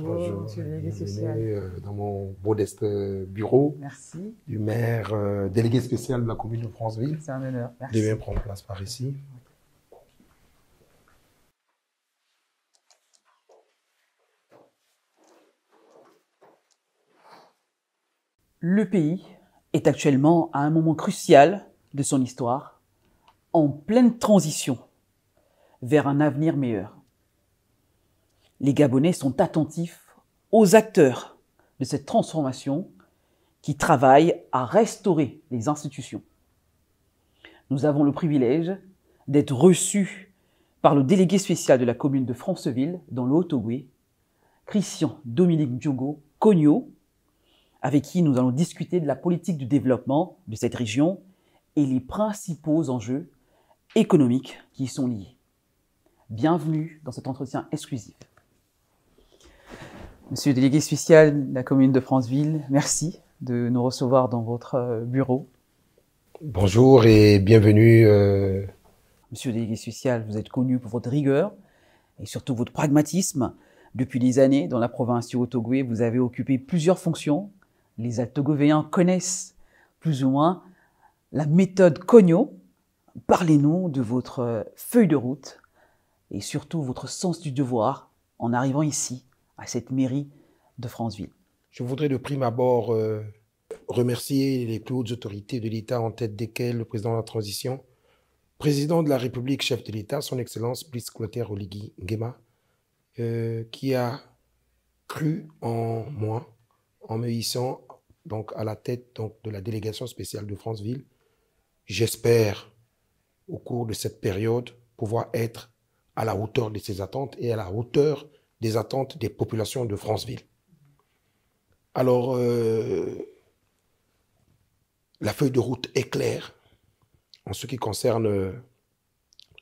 Bonjour, monsieur le délégué social. Euh, dans mon modeste euh, bureau. Merci. Du maire euh, délégué spécial de la commune de Franceville. C'est un honneur. Merci. bien prendre place par ici. Le pays est actuellement à un moment crucial de son histoire, en pleine transition vers un avenir meilleur les Gabonais sont attentifs aux acteurs de cette transformation qui travaillent à restaurer les institutions. Nous avons le privilège d'être reçus par le délégué spécial de la commune de Franceville, dans le Christian Dominique Diogo Cogno, avec qui nous allons discuter de la politique du développement de cette région et les principaux enjeux économiques qui y sont liés. Bienvenue dans cet entretien exclusif. Monsieur le délégué spécial de la commune de Franceville, merci de nous recevoir dans votre euh, bureau. Bonjour et bienvenue. Euh. Monsieur le délégué spécial, vous êtes connu pour votre rigueur et surtout votre pragmatisme. Depuis des années, dans la province du haut vous avez occupé plusieurs fonctions. Les Altogovéens connaissent plus ou moins la méthode Cogno. Parlez-nous de votre euh, feuille de route et surtout votre sens du devoir en arrivant ici à cette mairie de Franceville. Je voudrais de prime abord euh, remercier les plus hautes autorités de l'État en tête desquelles le président de la transition, président de la République, chef de l'État, son Excellence bliss Clotaire Oligui Nguema, euh, qui a cru en moi en me hissant donc, à la tête donc, de la délégation spéciale de Franceville. J'espère, au cours de cette période, pouvoir être à la hauteur de ses attentes et à la hauteur attentes des populations de Franceville. Alors, euh, la feuille de route est claire en ce qui concerne euh,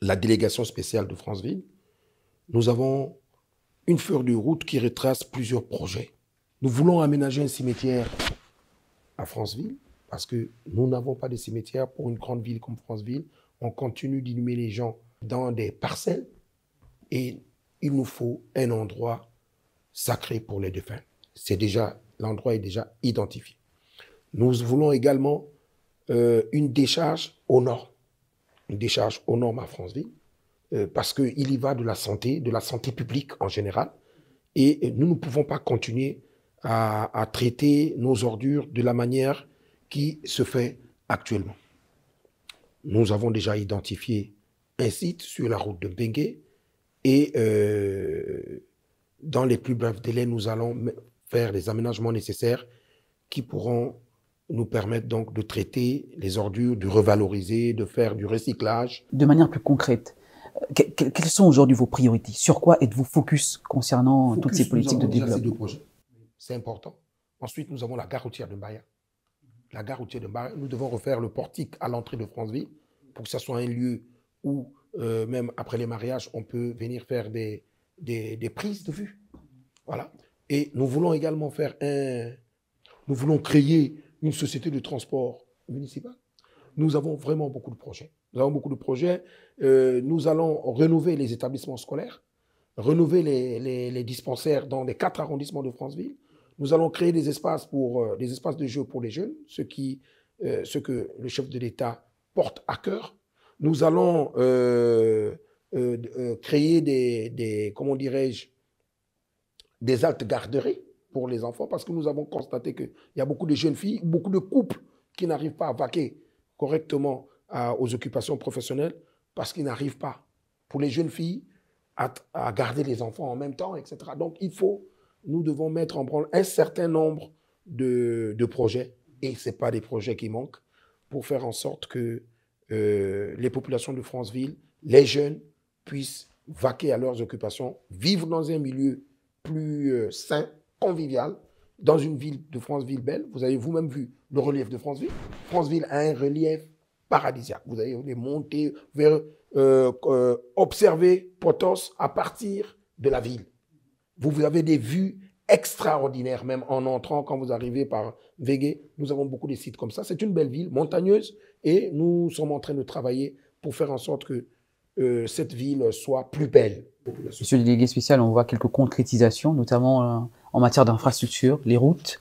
la délégation spéciale de Franceville. Nous avons une feuille de route qui retrace plusieurs projets. Nous voulons aménager un cimetière à Franceville parce que nous n'avons pas de cimetière pour une grande ville comme Franceville. On continue d'inhumer les gens dans des parcelles et il nous faut un endroit sacré pour les défunts. C'est déjà, l'endroit est déjà identifié. Nous voulons également euh, une décharge au nord, une décharge au nord ma Franceville, euh, parce parce qu'il y va de la santé, de la santé publique en général. Et nous ne pouvons pas continuer à, à traiter nos ordures de la manière qui se fait actuellement. Nous avons déjà identifié un site sur la route de Bengué et euh, dans les plus brefs délais, nous allons faire les aménagements nécessaires qui pourront nous permettre donc de traiter les ordures, de revaloriser, de faire du recyclage. De manière plus concrète, quelles sont aujourd'hui vos priorités Sur quoi êtes-vous focus concernant toutes ces politiques de développement C'est important. Ensuite, nous avons la gare routière de baya La gare routière de nous devons refaire le portique à l'entrée de Franceville pour que ce soit un lieu où euh, même après les mariages, on peut venir faire des, des, prises de vue. Voilà. Et nous voulons également faire Nous voulons créer une société de transport municipal. Nous avons vraiment beaucoup de projets. Nous avons beaucoup de projets. Euh, nous allons renouveler les établissements scolaires, renouveler les, dispensaires dans les quatre arrondissements de Franceville. Nous allons créer des espaces, pour, euh, des espaces de jeu pour les jeunes, ce, qui, ce que le chef de l'État porte à cœur nous allons euh, euh, euh, créer des, comment dirais-je, des altes garderies pour les enfants parce que nous avons constaté qu'il y a beaucoup de jeunes filles, beaucoup de couples qui n'arrivent pas à vaquer correctement aux occupations professionnelles parce qu'ils n'arrivent pas, pour les jeunes filles, à, garder les enfants en même temps, etc. Donc il faut, nous devons mettre en branle un certain nombre de, projets, et ce pas des projets qui manquent, pour faire en sorte que euh, les populations de Franceville, les jeunes, puissent vaquer à leurs occupations, vivre dans un milieu plus euh, sain, convivial, dans une ville de Franceville belle. Vous avez vous-même vu le relief de Franceville. Franceville a un relief paradisiaque. Vous avez monté, monter vers observé euh, observer Potos à partir de la ville. vous avez des vues extraordinaire même en entrant quand vous arrivez par Végué. Nous avons beaucoup de sites comme ça. C'est une belle ville montagneuse et nous sommes en train de travailler pour faire en sorte que euh, cette ville soit plus belle. Monsieur le délégué spécial, on voit quelques concrétisations, notamment euh, en matière d'infrastructures, les routes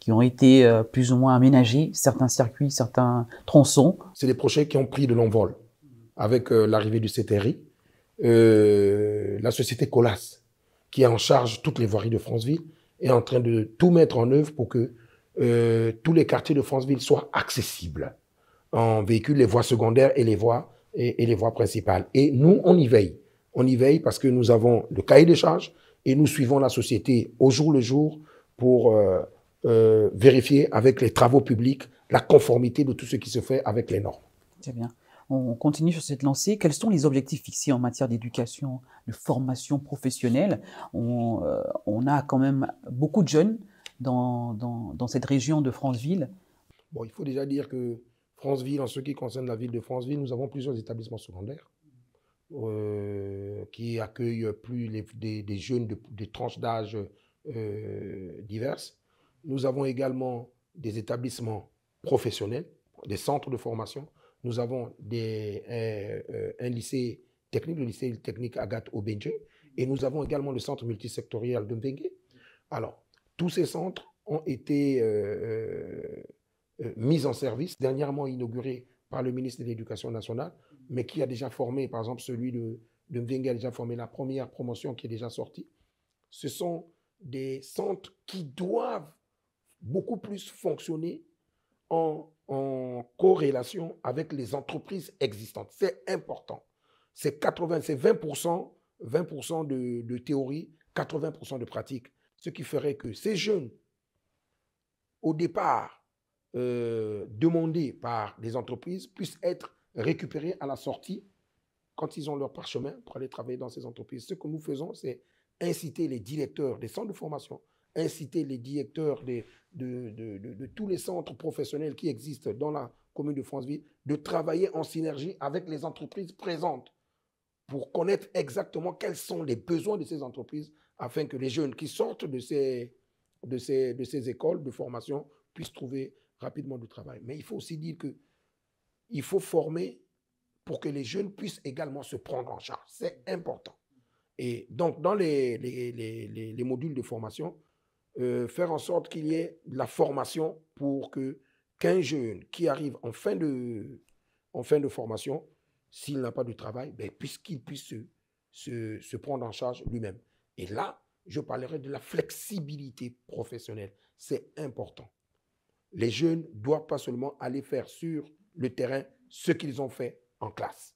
qui ont été euh, plus ou moins aménagées, certains circuits, certains tronçons. C'est des projets qui ont pris de l'envol avec l'arrivée du CTRI. la société Colas qui est en charge toutes les voiries de Franceville, est en train de tout mettre en œuvre pour que euh, tous les quartiers de Franceville soient accessibles en véhicule, les voies secondaires et les voies, les voies principales. Et nous, on y veille. On y veille parce que nous avons le cahier des charges et nous suivons la société au jour le jour pour euh, euh, vérifier avec les travaux publics la conformité de tout ce qui se fait avec les normes. C'est bien on continue sur cette lancée. Quels sont les objectifs fixés en matière d'éducation, de formation professionnelle euh, on, a quand même beaucoup de jeunes dans, cette région de Franceville. Bon, il faut déjà dire que Franceville, en ce qui concerne la ville de Franceville, nous avons plusieurs établissements secondaires euh, qui accueillent plus des, jeunes de, des tranches d'âge euh, diverses. Nous avons également des établissements professionnels, des centres de formation. Nous avons des, euh, euh, un, lycée technique, le lycée technique Agathe au Obenje, et nous avons également le centre multisectoriel de Mbengue. Alors, tous ces centres ont été euh, mis en service, dernièrement inaugurés par le ministre de l'Éducation nationale, mais qui a déjà formé, par exemple, celui de, de a déjà formé la première promotion qui est déjà sortie. Ce sont des centres qui doivent beaucoup plus fonctionner en en corrélation avec les entreprises existantes. C'est important. C'est 80, c'est 20%, 20 de, théorie, 80% de pratique. Ce qui ferait que ces jeunes, au départ euh, demandés par les entreprises, puissent être récupérés à la sortie quand ils ont leur parchemin pour aller travailler dans ces entreprises. Ce que nous faisons, c'est inciter les directeurs des centres de formation inciter les directeurs de, de, de, tous les centres professionnels qui existent dans la commune de Franceville de travailler en synergie avec les entreprises présentes pour connaître exactement quels sont les besoins de ces entreprises afin que les jeunes qui sortent de ces, de ces, de ces écoles de formation puissent trouver rapidement du travail. Mais il faut aussi dire que il faut former pour que les jeunes puissent également se prendre en charge. C'est important. Et donc, dans les, les, les, les modules de formation, euh, faire en sorte qu'il y ait la formation pour que qu'un jeune qui arrive en fin de, en fin de formation, s'il n'a pas de travail, puisqu'il ben, puisse se, se prendre en charge lui-même. Et là, je parlerai de la flexibilité professionnelle. C'est important. Les jeunes doivent pas seulement aller faire sur le terrain ce qu'ils ont fait en classe.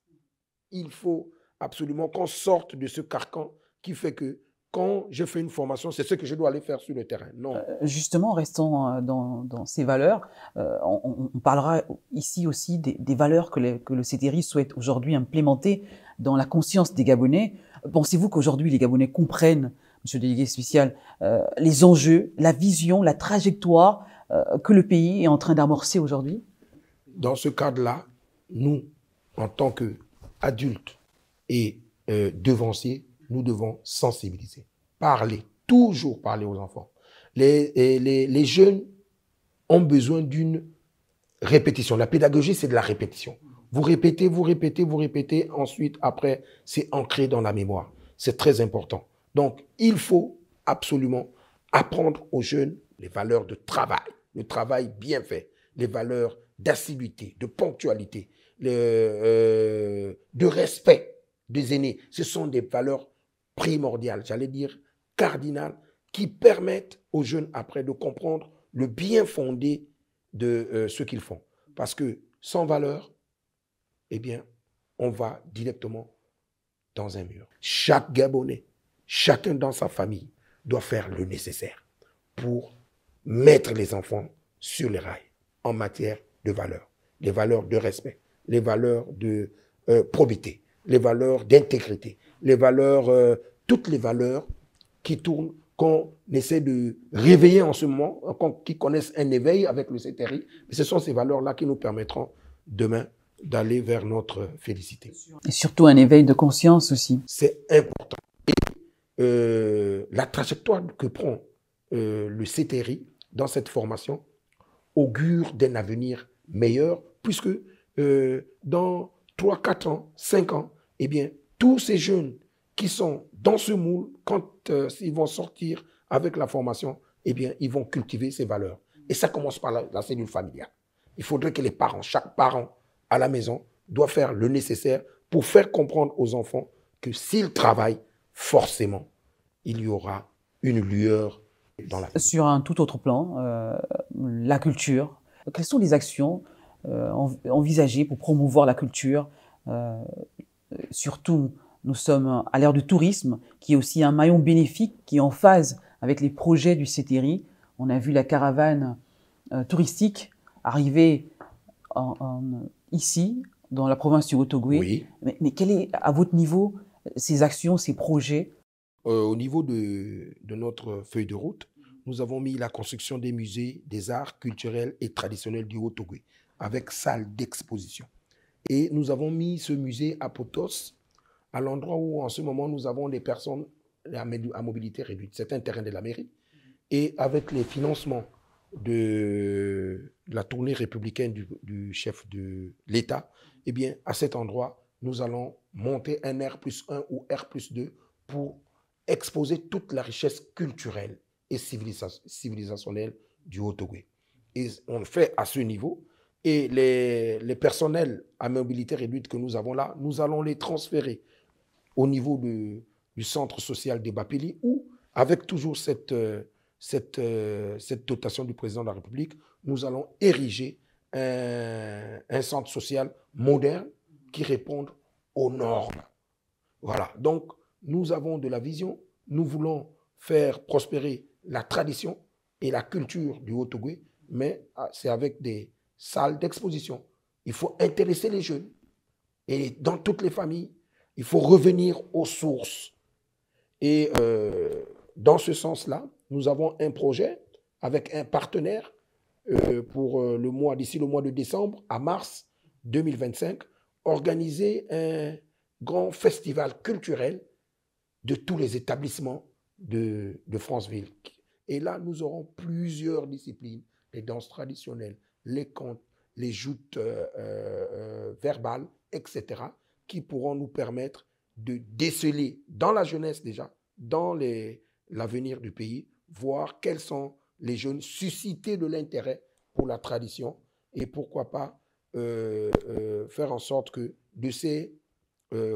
Il faut absolument qu'on sorte de ce carcan qui fait que quand je fais une formation, c'est ce que je dois aller faire sur le terrain. Non. Euh, justement, restant euh, dans, ces valeurs, euh, on, parlera ici aussi des, valeurs que, que le CTRI souhaite aujourd'hui implémenter dans la conscience des Gabonais. Pensez-vous qu'aujourd'hui les Gabonais comprennent, Monsieur le délégué spécial, les enjeux, la vision, la trajectoire que le pays est en train d'amorcer aujourd'hui Dans ce cadre-là, nous, en tant qu'adultes et devanciers, nous devons sensibiliser, parler, toujours parler aux enfants. Les, les, jeunes ont besoin d'une répétition. La pédagogie, c'est de la répétition. Vous répétez, vous répétez, vous répétez. Ensuite, après, c'est ancré dans la mémoire. C'est très important. Donc, il faut absolument apprendre aux jeunes les valeurs de travail, le travail bien fait, les valeurs d'assiduité, de ponctualité, euh, de respect des aînés. Ce sont des valeurs primordial, j'allais dire cardinal, qui permettent aux jeunes après de comprendre le bien fondé de euh, ce qu'ils font. Parce que sans valeur, eh bien, on va directement dans un mur. Chaque Gabonais, chacun dans sa famille, doit faire le nécessaire pour mettre les enfants sur les rails en matière de valeurs, les valeurs de respect, les valeurs de euh, probité les valeurs d'intégrité, les valeurs, euh, toutes les valeurs qui tournent, qu'on essaie de réveiller en ce moment, qui connaissent un éveil avec le CTRI. Ce sont ces valeurs-là qui nous permettront demain d'aller vers notre félicité. Et surtout un éveil de conscience aussi. C'est important. Et euh, la trajectoire que prend euh, le CTRI dans cette formation augure d'un avenir meilleur, puisque dans 3, 4 ans, 5 ans, eh bien, tous ces jeunes qui sont dans ce moule, quand euh, ils vont sortir avec la formation, eh bien, ils vont cultiver ces valeurs. Et ça commence par la, cellule familiale. Il faudrait que les parents, chaque parent à la maison, doit faire le nécessaire pour faire comprendre aux enfants que s'ils travaillent, forcément, il y aura une lueur dans la vie. Sur un tout autre plan, euh, la culture. Quelles sont les actions euh, envisagées pour promouvoir la culture surtout, nous sommes à l'ère du tourisme, qui est aussi un maillon bénéfique, qui est en phase avec les projets du CETERI. On a vu la caravane euh, touristique arriver ici, dans la province du Haut-Ogooué. Mais, mais quel est, à votre niveau, ces actions, ces projets euh, Au niveau de, notre feuille de route, nous avons mis la construction des musées des arts culturels et traditionnels du Haut-Ogooué, avec salle d'exposition. Et nous avons mis ce musée à Potos, à l'endroit où en ce moment nous avons des personnes à mobilité réduite. C'est un terrain de la mairie. Et avec les financements de la tournée républicaine du, chef de l'État, eh bien, à cet endroit, nous allons monter un R 1 ou R 2 pour exposer toute la richesse culturelle et civilisationnelle du haut ogooué Et on le fait à ce niveau, et les, les, personnels à mobilité réduite que nous avons là, nous allons les transférer au niveau du centre social des Bapili où, avec toujours cette, euh, cette, euh, cette dotation du président de la République, nous allons ériger un, un centre social moderne qui réponde aux normes. Voilà. Donc, nous avons de la vision. Nous voulons faire prospérer la tradition et la culture du haut mais ah, c'est avec des, salle d'exposition. Il faut intéresser les jeunes. Et dans toutes les familles, il faut revenir aux sources. Et euh, dans ce sens-là, nous avons un projet avec un partenaire euh, pour euh, le mois, d'ici le mois de décembre à mars 2025, organiser un grand festival culturel de tous les établissements de, de Franceville. Et là, nous aurons plusieurs disciplines, les danses traditionnelles, les comptes, les joutes euh, euh, euh, verbales, etc., qui pourront nous permettre de déceler dans la jeunesse déjà, dans l'avenir du pays, voir quels sont les jeunes suscités de l'intérêt pour la tradition et pourquoi pas faire en sorte que de ces,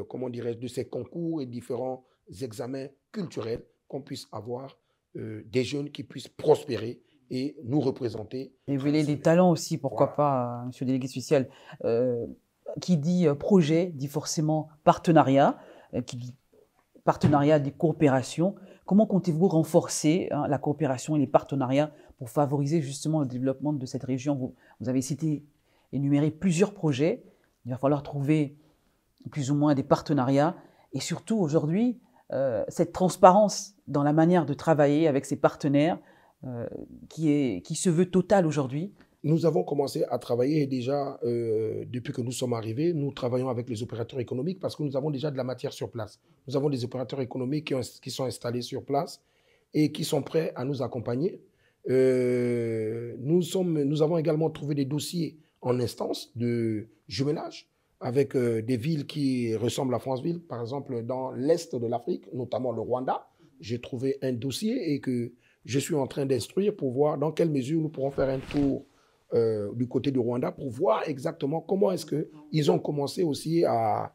comment de ces concours et différents examens culturels, qu'on puisse avoir des jeunes qui puissent prospérer et nous représenter. Et vous voulez des talents aussi, pourquoi pas, euh, monsieur le délégué spécial. Euh, qui dit euh, projet dit forcément partenariat, qui dit partenariat des coopérations. Comment comptez-vous renforcer hein, la coopération et les partenariats pour favoriser justement le développement de cette région vous, vous, avez cité, énuméré plusieurs projets. Il va falloir trouver plus ou moins des partenariats. Et surtout, aujourd'hui, cette transparence dans la manière de travailler avec ses partenaires, euh, qui, est, qui se veut total aujourd'hui Nous avons commencé à travailler déjà euh, depuis que nous sommes arrivés. Nous travaillons avec les opérateurs économiques parce que nous avons déjà de la matière sur place. Nous avons des opérateurs économiques qui, sont installés sur place et qui sont prêts à nous accompagner. Euh, nous, sommes, nous avons également trouvé des dossiers en instance de jumelage avec des villes qui ressemblent à Franceville, par exemple dans l'est de l'Afrique, notamment le Rwanda. J'ai trouvé un dossier et que je suis en train d'instruire pour voir dans quelle mesure nous pourrons faire un tour euh, du côté du Rwanda pour voir exactement comment est-ce qu'ils ont commencé aussi à,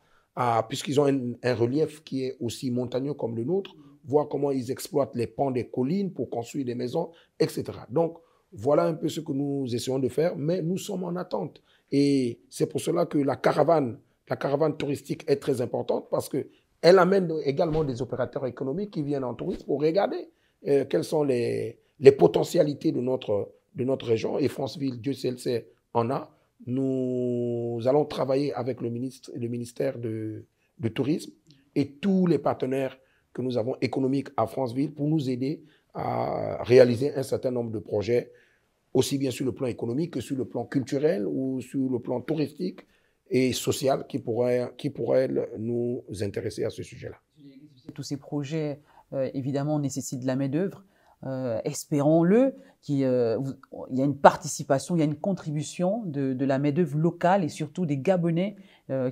puisqu'ils ont un, relief qui est aussi montagneux comme le nôtre, voir comment ils exploitent les pans des collines pour construire des maisons, etc. Donc, voilà un peu ce que nous essayons de faire, mais nous sommes en attente. Et c'est pour cela que la caravane, la caravane touristique est très importante parce qu'elle amène également des opérateurs économiques qui viennent en tourisme pour regarder euh, quelles sont les, les potentialités de notre, de notre région. Et Franceville, Dieu sait, le sait, en a. Nous allons travailler avec le, ministre, le ministère de, de Tourisme et tous les partenaires que nous avons économiques à Franceville pour nous aider à réaliser un certain nombre de projets, aussi bien sur le plan économique que sur le plan culturel ou sur le plan touristique et social qui pourraient qui pourrait nous intéresser à ce sujet-là. Tous ces projets euh, évidemment, nécessite de la main-d'œuvre. Euh, espérons-le, euh, il y a une participation, il y a une contribution de, la main-d'œuvre locale et surtout des Gabonais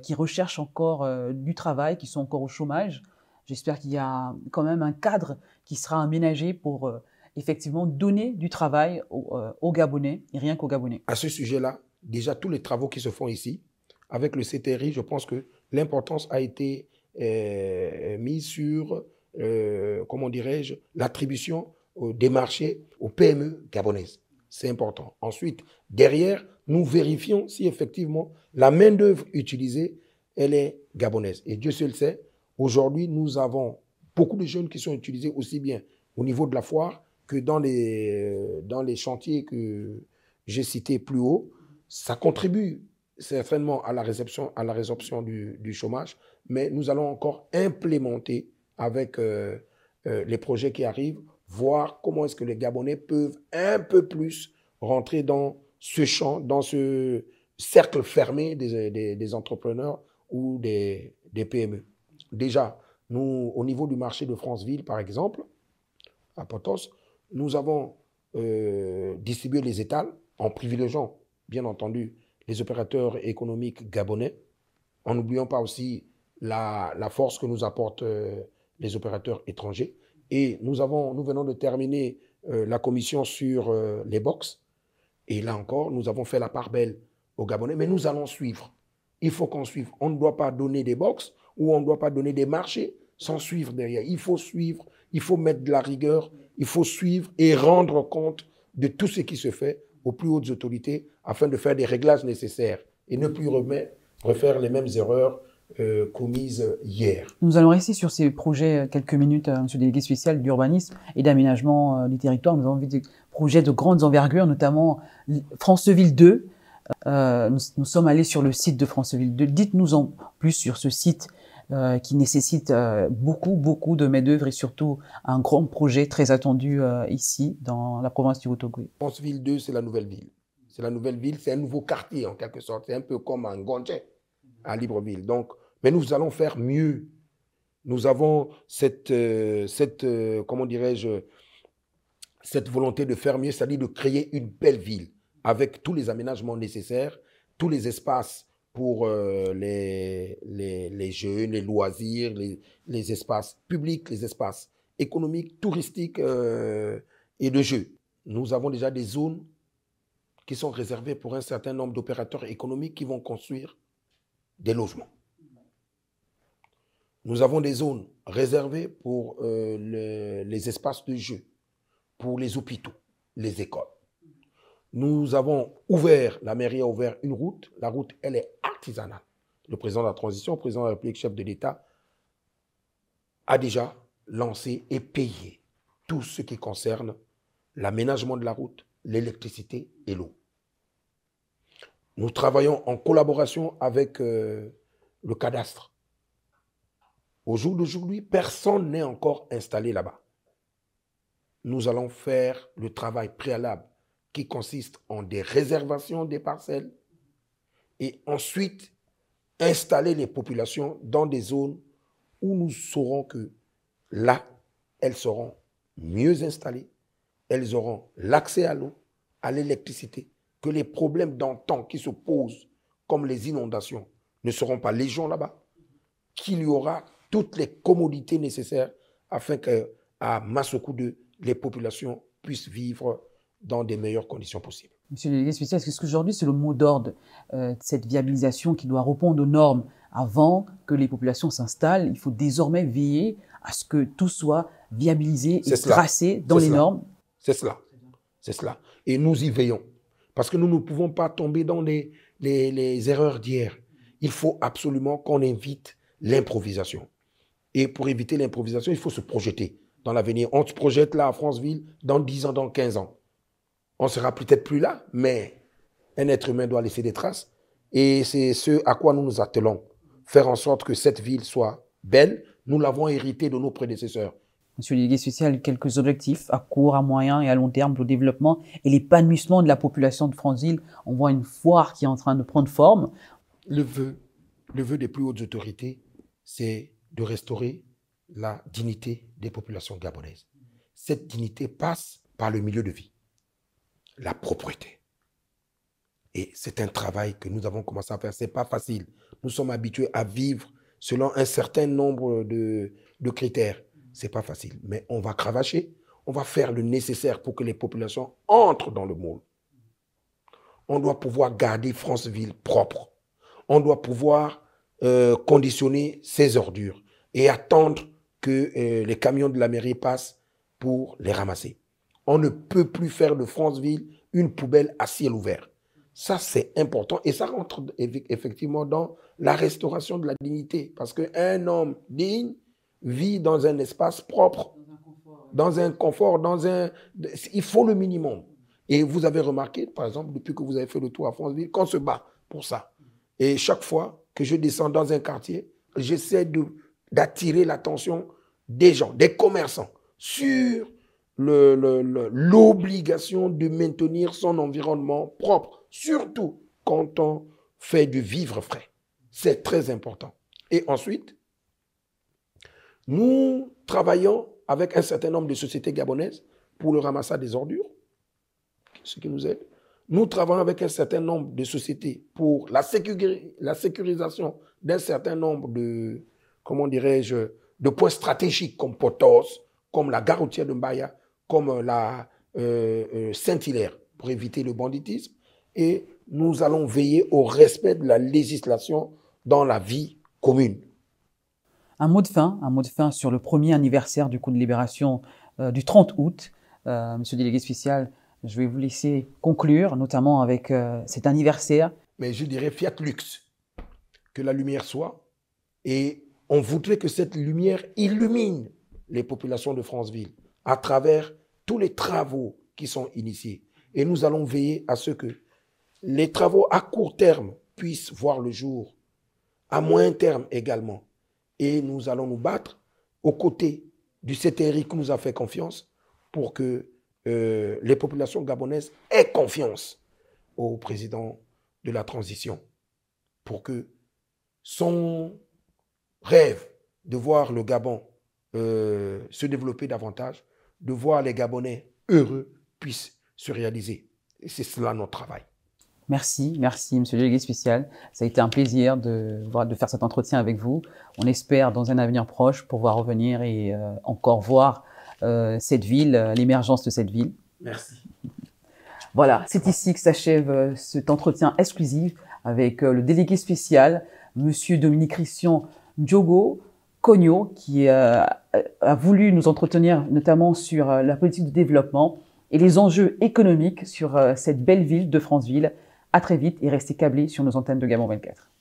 qui recherchent encore du travail, qui sont encore au chômage. J'espère qu'il y a quand même un cadre qui sera aménagé pour effectivement donner du travail aux, Gabonais, et rien qu'aux Gabonais. À ce sujet-là, déjà tous les travaux qui se font ici, avec le CTRI, je pense que l'importance a été mise sur euh, comment dirais-je, l'attribution euh, des marchés aux PME gabonaises. C'est important. Ensuite, derrière, nous vérifions si effectivement la main-d'œuvre utilisée, elle est gabonaise. Et Dieu seul sait, aujourd'hui, nous avons beaucoup de jeunes qui sont utilisés aussi bien au niveau de la foire que dans les, euh, dans les chantiers que j'ai cités plus haut. Ça contribue certainement à la réception, à la résorption du, du chômage, mais nous allons encore implémenter avec euh, euh, les projets qui arrivent, voir comment est-ce que les Gabonais peuvent un peu plus rentrer dans ce champ, dans ce cercle fermé des, entrepreneurs ou des, PME. Déjà, nous, au niveau du marché de Franceville, par exemple, à Potos, nous avons euh, distribué les étals en privilégiant, bien entendu, les opérateurs économiques gabonais, en n'oubliant pas aussi la, force que nous apporte les opérateurs étrangers. Et nous, avons, nous venons de terminer euh, la commission sur euh, les box. Et là encore, nous avons fait la part belle aux Gabonais, mais nous allons suivre. Il faut qu'on suive. On ne doit pas donner des box ou on ne doit pas donner des marchés sans suivre derrière. Il faut suivre, il faut mettre de la rigueur, il faut suivre et rendre compte de tout ce qui se fait aux plus hautes autorités afin de faire des réglages nécessaires et ne plus refaire les mêmes erreurs euh, commises hier. Nous allons rester sur ces projets euh, quelques minutes, M. Euh, le délégué spécial d'urbanisme et d'aménagement du territoire. Nous avons vu des projets de grandes envergure, notamment Franceville 2. nous, sommes allés sur le site de Franceville 2. Dites-nous en plus sur ce site qui nécessite beaucoup, beaucoup de main-d'œuvre et surtout un grand projet très attendu ici, dans la province du Haut-Ogooué. Franceville 2, c'est la nouvelle ville. C'est la nouvelle ville, c'est un nouveau quartier en quelque sorte. C'est un peu comme un Gonche à Libreville. Donc, mais nous allons faire mieux. Nous avons cette, euh, cette euh, comment dirais-je, cette volonté de faire mieux, c'est-à-dire de créer une belle ville avec tous les aménagements nécessaires, tous les espaces pour euh, les, les, les, les loisirs, les, les, espaces publics, les espaces économiques, touristiques et de jeux. Nous avons déjà des zones qui sont réservées pour un certain nombre d'opérateurs économiques qui vont construire des logements. Nous avons des zones réservées pour euh, les espaces de jeu, pour les hôpitaux, les écoles. Nous avons ouvert, la mairie a ouvert une route. La route, elle est artisanale. Le président de la transition, le président de la République, chef de l'État, a déjà lancé et payé tout ce qui concerne l'aménagement de la route, l'électricité et l'eau. Nous travaillons en collaboration avec euh, le cadastre. Au jour d'aujourd'hui, personne n'est encore installé là-bas. Nous allons faire le travail préalable qui consiste en des réservations des parcelles et ensuite installer les populations dans des zones où nous saurons que là, elles seront mieux installées, elles auront l'accès à l'eau, à l'électricité, que les problèmes d'antan qui se posent, comme les inondations, ne seront pas légion là-bas, qu'il y aura toutes les commodités nécessaires afin que, à Massoukou de les populations puissent vivre dans des meilleures conditions possibles. Monsieur le délégué spécial, est-ce qu'aujourd'hui c'est le mot d'ordre euh, de cette viabilisation qui doit répondre aux normes avant que les populations s'installent Il faut désormais veiller à ce que tout soit viabilisé et tracé dans les normes. C'est cela. C'est cela. Et nous y veillons. Parce que nous ne pouvons pas tomber dans les, erreurs d'hier. Il faut absolument qu'on invite l'improvisation. Et pour éviter l'improvisation, il faut se projeter dans l'avenir. On se projette là à Franceville dans 10 ans, dans 15 ans. On sera peut-être plus là, mais un être humain doit laisser des traces. Et c'est ce à quoi nous nous attelons. Faire en sorte que cette ville soit belle. Nous l'avons héritée de nos prédécesseurs. Monsieur le délégué social, quelques objectifs à court, à moyen et à long terme pour le développement et l'épanouissement de la population de Franzil. On voit une foire qui est en train de prendre forme. Le vœu, des plus hautes autorités, c'est de restaurer la dignité des populations gabonaises. Cette dignité passe par le milieu de vie, la propriété. Et c'est un travail que nous avons commencé à faire. C'est pas facile. Nous sommes habitués à vivre selon un certain nombre de, de critères c'est pas facile. Mais on va cravacher, on va faire le nécessaire pour que les populations entrent dans le moule. On doit pouvoir garder Franceville propre. On doit pouvoir euh, conditionner ses ordures et attendre que euh, les camions de la mairie passent pour les ramasser. On ne peut plus faire de Franceville une poubelle à ciel ouvert. Ça, c'est important et ça rentre effectivement dans la restauration de la dignité. Parce qu'un homme digne, vit dans un espace propre, dans un confort, dans un... Il faut le minimum. Et vous avez remarqué, par exemple, depuis que vous avez fait le tour à Franceville, qu'on se bat pour ça. Et chaque fois que je descends dans un quartier, j'essaie d'attirer l'attention des gens, des commerçants, sur l'obligation le, de maintenir son environnement propre, surtout quand on fait du vivre frais. C'est très important. Et ensuite, nous travaillons avec un certain nombre de sociétés gabonaises pour le ramassage des ordures, ce qui nous aide. Nous travaillons avec un certain nombre de sociétés pour la, la sécurisation d'un certain nombre de, comment dirais-je, de points stratégiques comme Potos, comme la gare de Mbaya, comme euh, la euh, euh, Saint-Hilaire, pour éviter le banditisme. Et nous allons veiller au respect de la législation dans la vie commune. Un mot de fin, un mot de fin sur le premier anniversaire du coup de libération euh, du 30 août. Euh, monsieur le délégué spécial, je vais vous laisser conclure, notamment avec euh, cet anniversaire. Mais je dirais Fiat Lux, que la lumière soit. Et on voudrait que cette lumière illumine les populations de Franceville à travers tous les travaux qui sont initiés. Et nous allons veiller à ce que les travaux à court terme puissent voir le jour, à moyen terme également et nous allons nous battre aux côtés du CTRI qui nous a fait confiance pour que euh, les populations gabonaises aient confiance au président de la transition, pour que son rêve de voir le Gabon euh, se développer davantage, de voir les Gabonais heureux puisse se réaliser. Et c'est cela notre travail. Merci, merci, Monsieur le délégué spécial. Ça a été un plaisir de, de faire cet entretien avec vous. On espère, dans un avenir proche, pouvoir revenir et euh, encore voir euh, cette ville, euh, l'émergence de cette ville. Merci. Voilà, c'est ici que s'achève cet entretien exclusif avec le délégué spécial, Monsieur Dominique Christian Diogo Cogno, qui a voulu nous entretenir notamment sur la politique de développement et les enjeux économiques sur cette belle ville de Franceville. À très vite et restez câblés sur nos antennes de Gabon 24.